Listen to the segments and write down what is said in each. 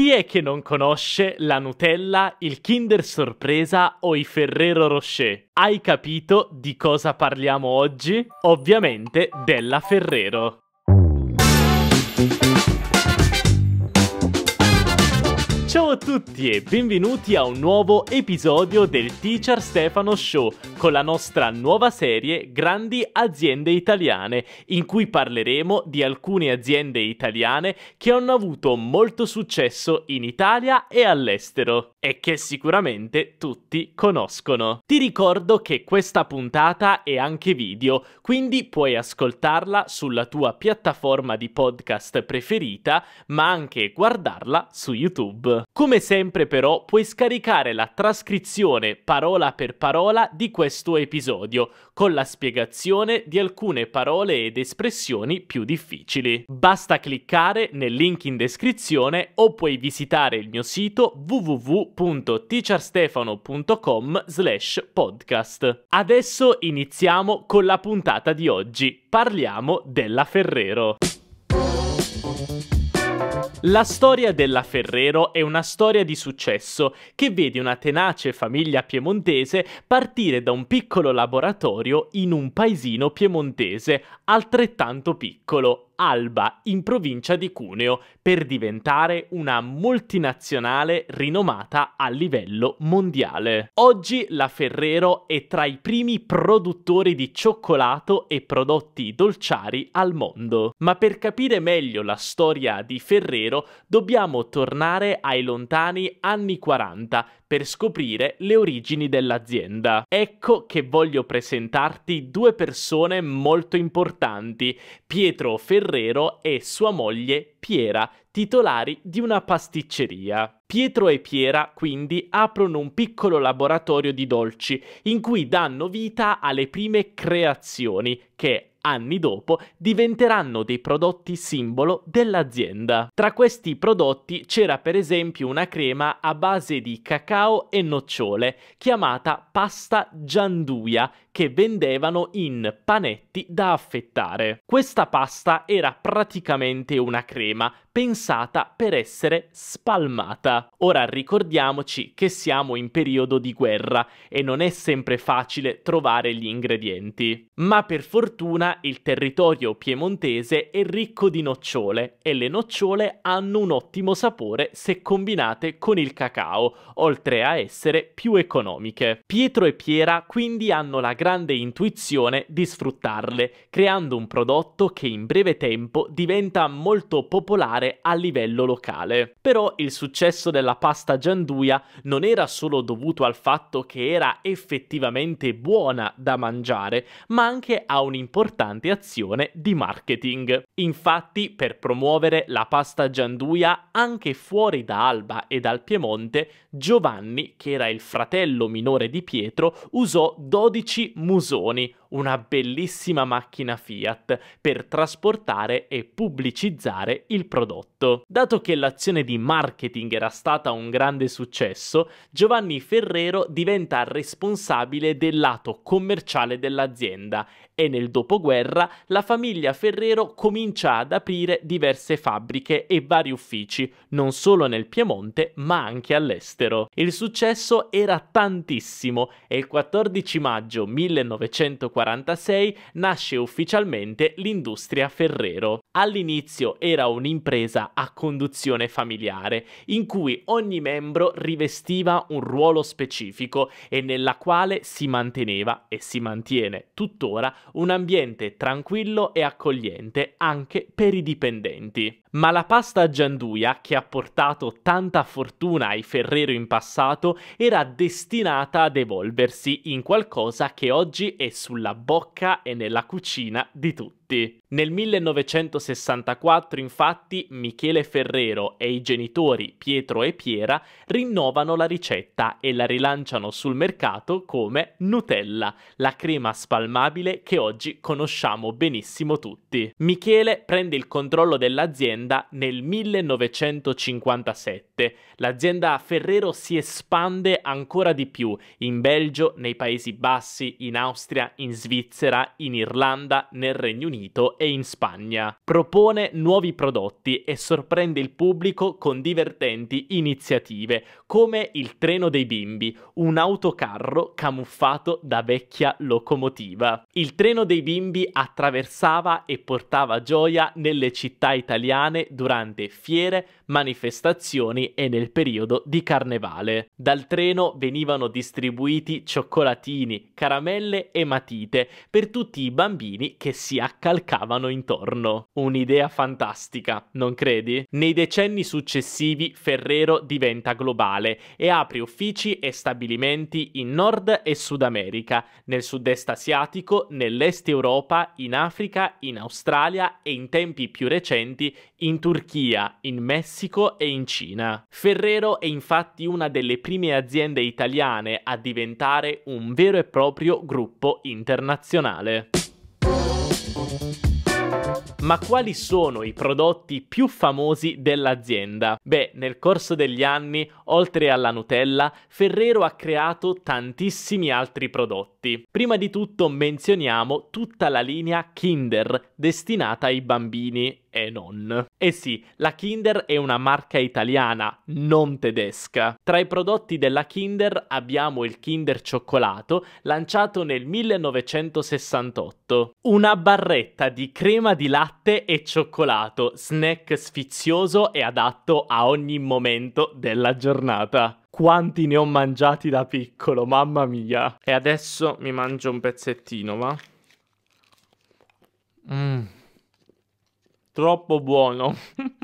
Chi è che non conosce la Nutella, il Kinder Sorpresa o i Ferrero Rocher? Hai capito di cosa parliamo oggi? Ovviamente della Ferrero. Ciao a tutti e benvenuti a un nuovo episodio del Teacher Stefano Show con la nostra nuova serie Grandi aziende italiane in cui parleremo di alcune aziende italiane che hanno avuto molto successo in Italia e all'estero e che sicuramente tutti conoscono. Ti ricordo che questa puntata è anche video, quindi puoi ascoltarla sulla tua piattaforma di podcast preferita, ma anche guardarla su YouTube. Come sempre però puoi scaricare la trascrizione parola per parola di questo episodio, con la spiegazione di alcune parole ed espressioni più difficili. Basta cliccare nel link in descrizione o puoi visitare il mio sito www.teacherstefano.com slash podcast. Adesso iniziamo con la puntata di oggi. Parliamo della Ferrero. La storia della Ferrero è una storia di successo che vede una tenace famiglia piemontese partire da un piccolo laboratorio in un paesino piemontese altrettanto piccolo, Alba, in provincia di Cuneo, per diventare una multinazionale rinomata a livello mondiale. Oggi la Ferrero è tra i primi produttori di cioccolato e prodotti dolciari al mondo. Ma per capire meglio la storia di Ferrero vero, dobbiamo tornare ai lontani anni 40 per scoprire le origini dell'azienda. Ecco che voglio presentarti due persone molto importanti, Pietro Ferrero e sua moglie Piera, titolari di una pasticceria. Pietro e Piera quindi aprono un piccolo laboratorio di dolci in cui danno vita alle prime creazioni che anni dopo, diventeranno dei prodotti simbolo dell'azienda. Tra questi prodotti c'era per esempio una crema a base di cacao e nocciole, chiamata pasta gianduia, che vendevano in panetti da affettare. Questa pasta era praticamente una crema pensata per essere spalmata. Ora ricordiamoci che siamo in periodo di guerra e non è sempre facile trovare gli ingredienti. Ma per fortuna il territorio piemontese è ricco di nocciole e le nocciole hanno un ottimo sapore se combinate con il cacao, oltre a essere più economiche. Pietro e Piera quindi hanno la grande grande intuizione di sfruttarle, creando un prodotto che in breve tempo diventa molto popolare a livello locale. Però il successo della pasta gianduia non era solo dovuto al fatto che era effettivamente buona da mangiare, ma anche a un'importante azione di marketing. Infatti, per promuovere la pasta gianduia anche fuori da Alba e dal Piemonte, Giovanni, che era il fratello minore di Pietro, usò 12 Musoni, una bellissima macchina Fiat, per trasportare e pubblicizzare il prodotto. Dato che l'azione di marketing era stata un grande successo, Giovanni Ferrero diventa responsabile del lato commerciale dell'azienda e nel dopoguerra la famiglia Ferrero comincia ad aprire diverse fabbriche e vari uffici, non solo nel Piemonte ma anche all'estero. Il successo era tantissimo e il 14 maggio 1946 nasce ufficialmente l'industria Ferrero. All'inizio era un'impresa a conduzione familiare, in cui ogni membro rivestiva un ruolo specifico e nella quale si manteneva e si mantiene tuttora un ambiente tranquillo e accogliente anche per i dipendenti. Ma la pasta gianduia, che ha portato tanta fortuna ai Ferrero in passato, era destinata ad evolversi in qualcosa che oggi è sulla bocca e nella cucina di tutti tutti. Nel 1964 infatti Michele Ferrero e i genitori Pietro e Piera rinnovano la ricetta e la rilanciano sul mercato come Nutella, la crema spalmabile che oggi conosciamo benissimo tutti. Michele prende il controllo dell'azienda nel 1957. L'azienda Ferrero si espande ancora di più in Belgio, nei Paesi Bassi, in Austria, in Svizzera, in Irlanda, nel Regno Unito Unito e in Spagna. Propone nuovi prodotti e sorprende il pubblico con divertenti iniziative, come il treno dei bimbi, un autocarro camuffato da vecchia locomotiva. Il treno dei bimbi attraversava e portava gioia nelle città italiane durante fiere, manifestazioni e nel periodo di carnevale. Dal treno venivano distribuiti cioccolatini, caramelle e matite per tutti i bambini che si accattavano calcavano intorno. Un'idea fantastica, non credi? Nei decenni successivi Ferrero diventa globale e apre uffici e stabilimenti in Nord e Sud America, nel sud-est asiatico, nell'est Europa, in Africa, in Australia e in tempi più recenti in Turchia, in Messico e in Cina. Ferrero è infatti una delle prime aziende italiane a diventare un vero e proprio gruppo internazionale. Ma quali sono i prodotti più famosi dell'azienda? Beh, nel corso degli anni, oltre alla Nutella, Ferrero ha creato tantissimi altri prodotti. Prima di tutto menzioniamo tutta la linea Kinder, destinata ai bambini e non. Eh sì, la Kinder è una marca italiana, non tedesca. Tra i prodotti della Kinder abbiamo il Kinder Cioccolato, lanciato nel 1968. Una barretta di crema di latte latte e cioccolato, snack sfizioso e adatto a ogni momento della giornata. Quanti ne ho mangiati da piccolo, mamma mia. E adesso mi mangio un pezzettino, va? Mmm. Troppo buono.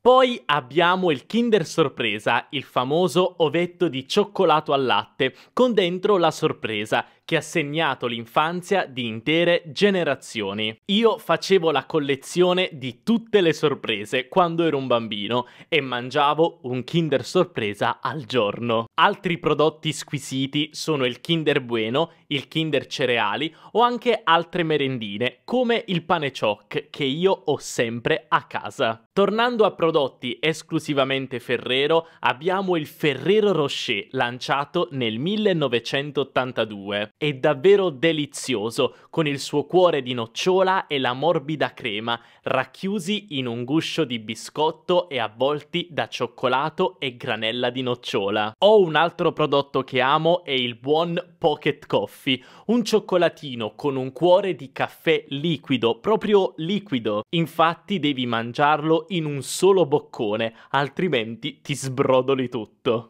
Poi abbiamo il Kinder Sorpresa, il famoso ovetto di cioccolato al latte, con dentro la sorpresa, che ha segnato l'infanzia di intere generazioni. Io facevo la collezione di tutte le sorprese quando ero un bambino e mangiavo un Kinder Sorpresa al giorno. Altri prodotti squisiti sono il Kinder Bueno, il Kinder Cereali o anche altre merendine, come il pane choc, che io ho sempre a casa. Tornando Tornando a prodotti esclusivamente Ferrero, abbiamo il Ferrero Rocher lanciato nel 1982. È davvero delizioso, con il suo cuore di nocciola e la morbida crema, racchiusi in un guscio di biscotto e avvolti da cioccolato e granella di nocciola. Ho un altro prodotto che amo è il buon Pocket Coffee, un cioccolatino con un cuore di caffè liquido, proprio liquido. Infatti devi mangiarlo in in un solo boccone, altrimenti ti sbrodoli tutto.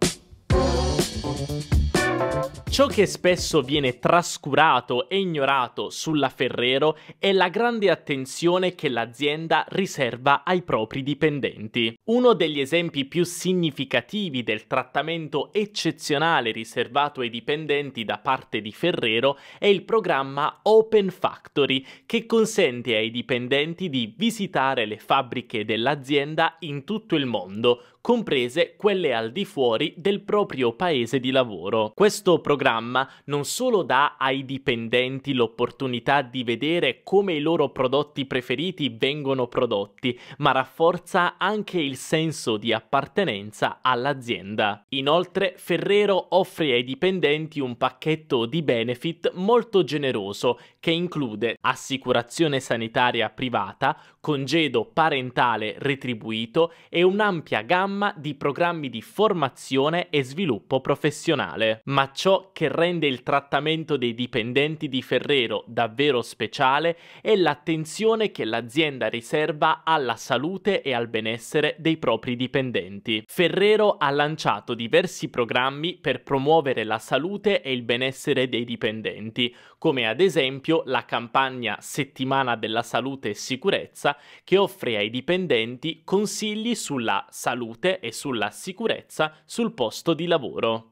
Ciò che spesso viene trascurato e ignorato sulla Ferrero è la grande attenzione che l'azienda riserva ai propri dipendenti. Uno degli esempi più significativi del trattamento eccezionale riservato ai dipendenti da parte di Ferrero è il programma Open Factory che consente ai dipendenti di visitare le fabbriche dell'azienda in tutto il mondo comprese quelle al di fuori del proprio paese di lavoro. Questo programma non solo dà ai dipendenti l'opportunità di vedere come i loro prodotti preferiti vengono prodotti, ma rafforza anche il senso di appartenenza all'azienda. Inoltre, Ferrero offre ai dipendenti un pacchetto di benefit molto generoso che include assicurazione sanitaria privata, congedo parentale retribuito e un'ampia gamma gamma di programmi di formazione e sviluppo professionale. Ma ciò che rende il trattamento dei dipendenti di Ferrero davvero speciale è l'attenzione che l'azienda riserva alla salute e al benessere dei propri dipendenti. Ferrero ha lanciato diversi programmi per promuovere la salute e il benessere dei dipendenti, come ad esempio la campagna Settimana della Salute e Sicurezza che offre ai dipendenti consigli sulla salute salute e sulla sicurezza sul posto di lavoro.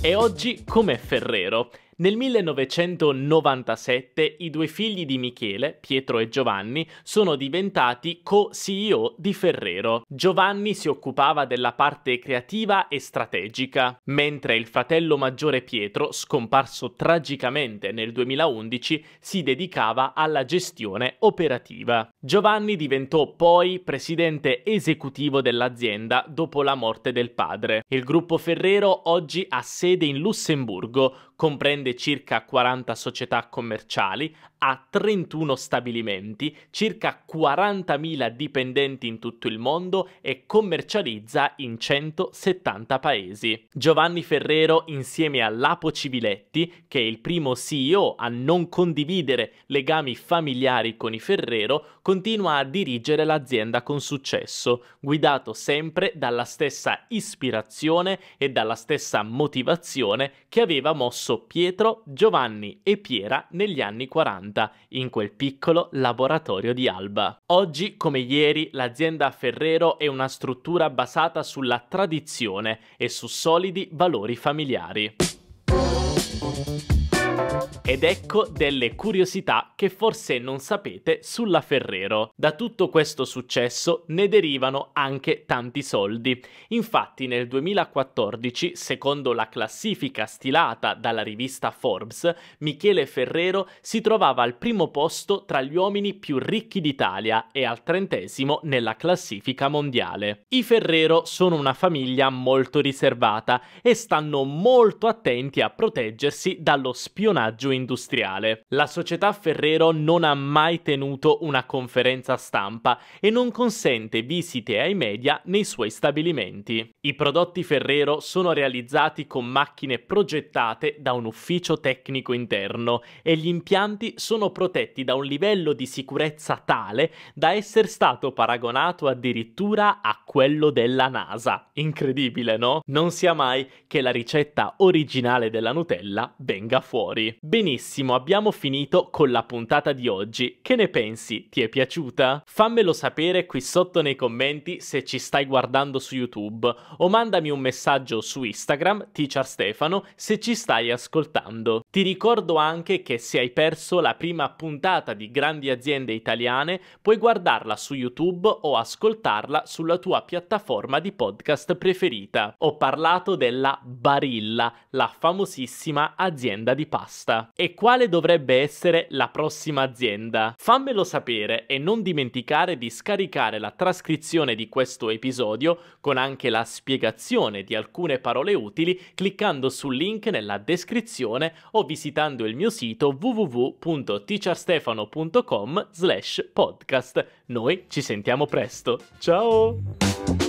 E oggi come Ferrero nel 1997 i due figli di Michele, Pietro e Giovanni, sono diventati co-CEO di Ferrero. Giovanni si occupava della parte creativa e strategica, mentre il fratello maggiore Pietro, scomparso tragicamente nel 2011, si dedicava alla gestione operativa. Giovanni diventò poi presidente esecutivo dell'azienda dopo la morte del padre. Il gruppo Ferrero oggi ha sede in Lussemburgo comprende circa 40 società commerciali, ha 31 stabilimenti, circa 40.000 dipendenti in tutto il mondo e commercializza in 170 paesi. Giovanni Ferrero insieme a Lapo Civiletti, che è il primo CEO a non condividere legami familiari con i Ferrero, continua a dirigere l'azienda con successo, guidato sempre dalla stessa ispirazione e dalla stessa motivazione che aveva mosso presso Pietro, Giovanni e Piera negli anni 40, in quel piccolo laboratorio di Alba. Oggi, come ieri, l'azienda Ferrero è una struttura basata sulla tradizione e su solidi valori familiari. Ed ecco delle curiosità che forse non sapete sulla Ferrero. Da tutto questo successo ne derivano anche tanti soldi. Infatti nel 2014, secondo la classifica stilata dalla rivista Forbes, Michele Ferrero si trovava al primo posto tra gli uomini più ricchi d'Italia e al trentesimo nella classifica mondiale. I Ferrero sono una famiglia molto riservata e stanno molto attenti a proteggersi dallo spionaggio in industriale. La società Ferrero non ha mai tenuto una conferenza stampa e non consente visite ai media nei suoi stabilimenti. I prodotti Ferrero sono realizzati con macchine progettate da un ufficio tecnico interno e gli impianti sono protetti da un livello di sicurezza tale da essere stato paragonato addirittura a quello della NASA. Incredibile, no? Non sia mai che la ricetta originale della Nutella venga fuori. Benissimo Benissimo, abbiamo finito con la puntata di oggi. Che ne pensi? Ti è piaciuta? Fammelo sapere qui sotto nei commenti se ci stai guardando su YouTube o mandami un messaggio su Instagram, Teacher Stefano, se ci stai ascoltando. Ti ricordo anche che se hai perso la prima puntata di Grandi Aziende Italiane puoi guardarla su YouTube o ascoltarla sulla tua piattaforma di podcast preferita. Ho parlato della Barilla, la famosissima azienda di pasta. E quale dovrebbe essere la prossima azienda? Fammelo sapere e non dimenticare di scaricare la trascrizione di questo episodio con anche la spiegazione di alcune parole utili cliccando sul link nella descrizione o visitando il mio sito www.teacherstefano.com podcast. Noi ci sentiamo presto. Ciao!